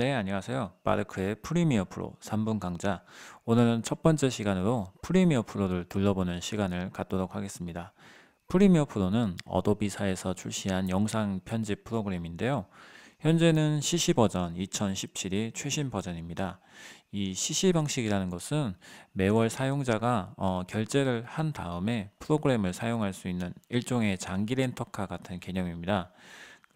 네, 안녕하세요. 마르크의 프리미어 프로 3분 강좌. 오늘은 첫 번째 시간으로 프리미어 프로를 둘러보는 시간을 갖도록 하겠습니다. 프리미어 프로는 어도비사에서 출시한 영상 편집 프로그램인데요. 현재는 CC 버전 2017이 최신 버전입니다. 이 CC 방식이라는 것은 매월 사용자가 어, 결제를 한 다음에 프로그램을 사용할 수 있는 일종의 장기 렌터카 같은 개념입니다.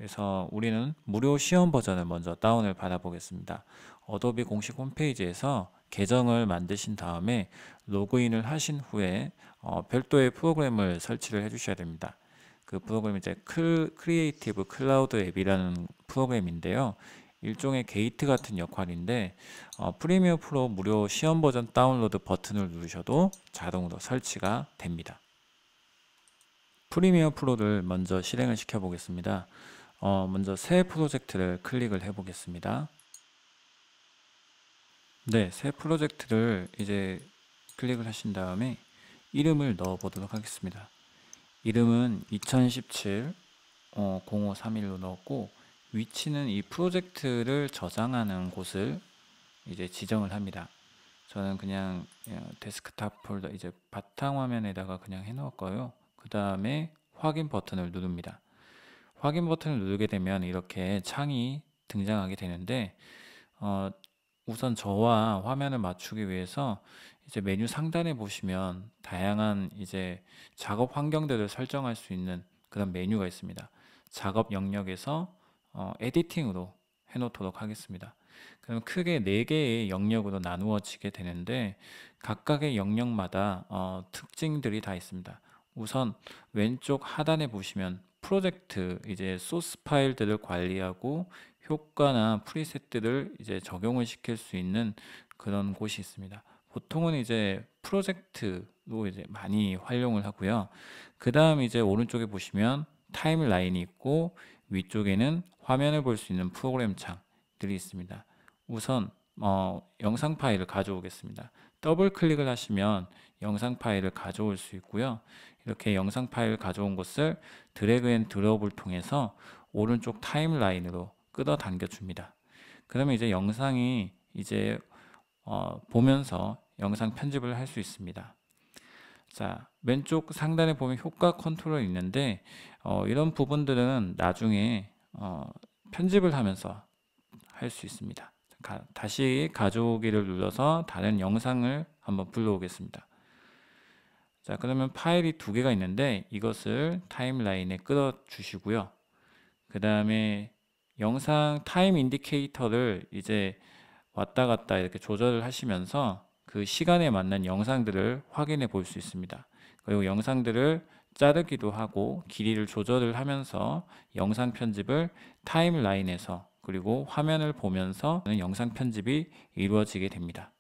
그래서 우리는 무료 시험 버전을 먼저 다운을 받아보겠습니다. 어도비 공식 홈페이지에서 계정을 만드신 다음에 로그인을 하신 후에 어, 별도의 프로그램을 설치를 해주셔야 됩니다. 그 프로그램이 이제 크리에이티브 클라우드 앱이라는 프로그램인데요. 일종의 게이트 같은 역할인데 어, 프리미어 프로 무료 시험 버전 다운로드 버튼을 누르셔도 자동으로 설치가 됩니다. 프리미어 프로를 먼저 실행을 시켜 보겠습니다. 어, 먼저 새 프로젝트를 클릭을 해 보겠습니다. 네, 새 프로젝트를 이제 클릭을 하신 다음에 이름을 넣어 보도록 하겠습니다. 이름은 2017 0531로 어, 넣었고 위치는 이 프로젝트를 저장하는 곳을 이제 지정을 합니다. 저는 그냥 어, 데스크탑 폴더 이제 바탕화면에다가 그냥 해놓을 거요그 다음에 확인 버튼을 누릅니다. 확인 버튼을 누르게 되면 이렇게 창이 등장하게 되는데 어, 우선 저와 화면을 맞추기 위해서 이제 메뉴 상단에 보시면 다양한 이제 작업 환경들을 설정할 수 있는 그런 메뉴가 있습니다. 작업 영역에서 어, 에디팅으로 해놓도록 하겠습니다. 그럼 크게 4개의 영역으로 나누어지게 되는데 각각의 영역마다 어, 특징들이 다 있습니다. 우선 왼쪽 하단에 보시면 프로젝트 이제 소스 파일들을 관리하고 효과나 프리셋들을 이제 적용을 시킬 수 있는 그런 곳이 있습니다. 보통은 이제 프로젝트로 이제 많이 활용을 하고요. 그 다음 이제 오른쪽에 보시면 타임라인이 있고 위쪽에는 화면을 볼 수 있는 프로그램 창들이 있습니다. 우선 어, 영상 파일을 가져오겠습니다. 더블 클릭을 하시면 영상 파일을 가져올 수 있고요. 이렇게 영상 파일 가져온 것을 드래그 앤 드롭을 통해서 오른쪽 타임라인으로 끄어당겨 줍니다. 그러면 이제 영상이 이제 어, 보면서 영상 편집을 할 수 있습니다. 자 왼쪽 상단에 보면 효과 컨트롤 있는데 어, 이런 부분들은 나중에 어, 편집을 하면서 할 수 있습니다. 가, 다시 가져오기를 눌러서 다른 영상을 한번 불러오겠습니다. 자 그러면 파일이 두 개가 있는데 이것을 타임라인에 끌어 주시고요. 그 다음에 영상 타임 인디케이터를 이제 왔다 갔다 이렇게 조절을 하시면서 그 시간에 맞는 영상들을 확인해 볼 수 있습니다. 그리고 영상들을 자르기도 하고 길이를 조절을 하면서 영상 편집을 타임라인에서 그리고 화면을 보면서 영상 편집이 이루어지게 됩니다.